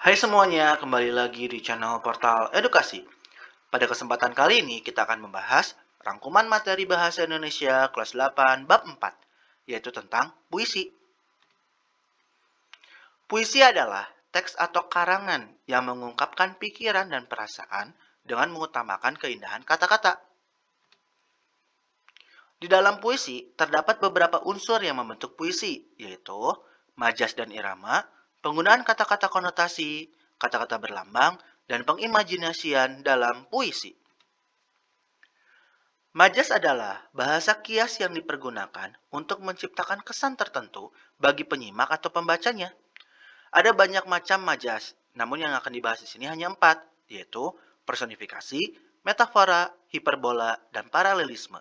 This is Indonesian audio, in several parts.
Hai semuanya, kembali lagi di channel Portal Edukasi. Pada kesempatan kali ini kita akan membahas rangkuman materi bahasa Indonesia kelas 8 bab 4, yaitu tentang puisi. Puisi adalah teks atau karangan yang mengungkapkan pikiran dan perasaan dengan mengutamakan keindahan kata-kata. Di dalam puisi terdapat beberapa unsur yang membentuk puisi, yaitu majas dan irama, Penggunaan kata-kata konotasi, kata-kata berlambang, dan pengimajinasian dalam puisi. Majas adalah bahasa kias yang dipergunakan untuk menciptakan kesan tertentu bagi penyimak atau pembacanya. Ada banyak macam majas, namun yang akan dibahas di sini hanya empat, yaitu personifikasi, metafora, hiperbola, dan paralelisme.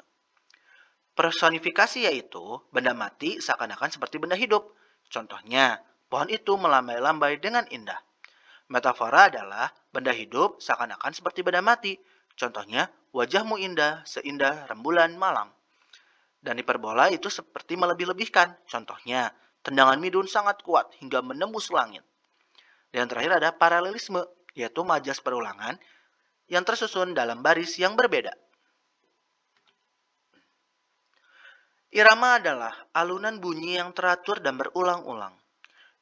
Personifikasi yaitu benda mati seakan-akan seperti benda hidup. Contohnya, Pohon itu melambai-lambai dengan indah. Metafora adalah benda hidup seakan-akan seperti benda mati. Contohnya, wajahmu indah seindah rembulan malam. Dan hiperbola itu seperti melebih-lebihkan. Contohnya, tendangan Midun sangat kuat hingga menembus langit. Dan terakhir ada paralelisme, yaitu majas perulangan yang tersusun dalam baris yang berbeda. Irama adalah alunan bunyi yang teratur dan berulang-ulang.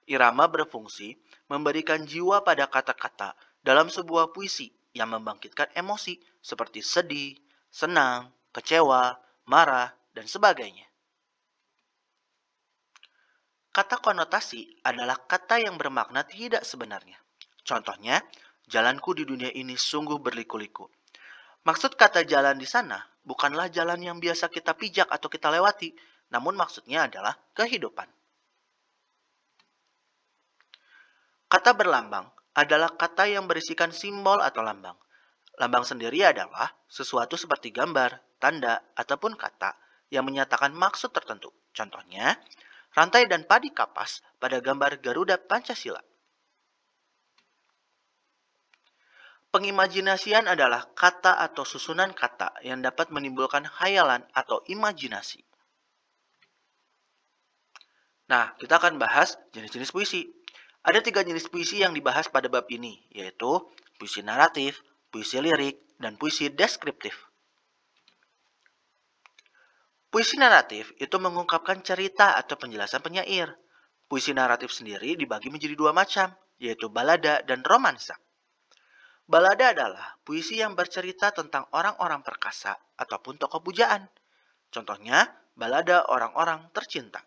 Irama berfungsi memberikan jiwa pada kata-kata dalam sebuah puisi yang membangkitkan emosi seperti sedih, senang, kecewa, marah, dan sebagainya. Kata konotasi adalah kata yang bermakna tidak sebenarnya. Contohnya, jalanku di dunia ini sungguh berliku-liku. Maksud kata jalan di sana bukanlah jalan yang biasa kita pijak atau kita lewati, namun maksudnya adalah kehidupan. Kata berlambang adalah kata yang berisikan simbol atau lambang. Lambang sendiri adalah sesuatu seperti gambar, tanda, ataupun kata yang menyatakan maksud tertentu. Contohnya, rantai dan padi kapas pada gambar Garuda Pancasila. Pengimajinasian adalah kata atau susunan kata yang dapat menimbulkan khayalan atau imajinasi. Nah, kita akan bahas jenis-jenis puisi. Ada tiga jenis puisi yang dibahas pada bab ini, yaitu puisi naratif, puisi lirik, dan puisi deskriptif. Puisi naratif itu mengungkapkan cerita atau penjelasan penyair. Puisi naratif sendiri dibagi menjadi dua macam, yaitu balada dan romansa. Balada adalah puisi yang bercerita tentang orang-orang perkasa ataupun tokoh pujaan. Contohnya, balada orang-orang tercinta.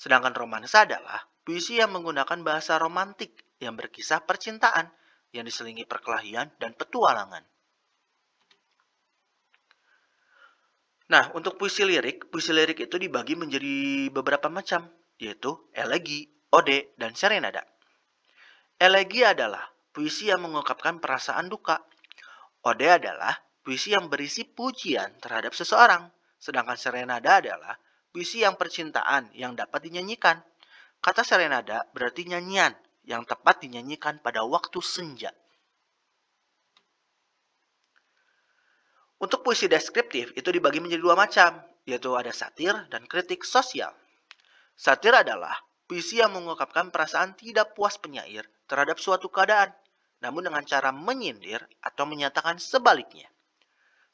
Sedangkan romansa adalah Puisi yang menggunakan bahasa romantik yang berkisah percintaan yang diselingi perkelahian dan petualangan. Nah, untuk puisi lirik, puisi lirik itu dibagi menjadi beberapa macam, yaitu elegi, ode, dan serenada. Elegi adalah puisi yang mengungkapkan perasaan duka. Ode adalah puisi yang berisi pujian terhadap seseorang, sedangkan serenada adalah puisi yang percintaan yang dapat dinyanyikan. Kata serenada berarti nyanyian yang tepat dinyanyikan pada waktu senja. Untuk puisi deskriptif itu dibagi menjadi dua macam, yaitu ada satir dan kritik sosial. Satir adalah puisi yang mengungkapkan perasaan tidak puas penyair terhadap suatu keadaan, namun dengan cara menyindir atau menyatakan sebaliknya.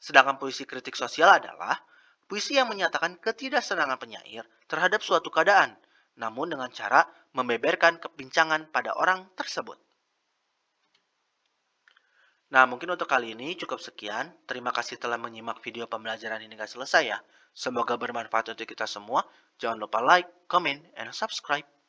Sedangkan puisi kritik sosial adalah puisi yang menyatakan ketidaksenangan penyair terhadap suatu keadaan – namun dengan cara membeberkan kepincangan pada orang tersebut. Nah, mungkin untuk kali ini cukup sekian. Terima kasih telah menyimak video pembelajaran ini gak selesai ya. Semoga bermanfaat untuk kita semua. Jangan lupa like, comment, and subscribe.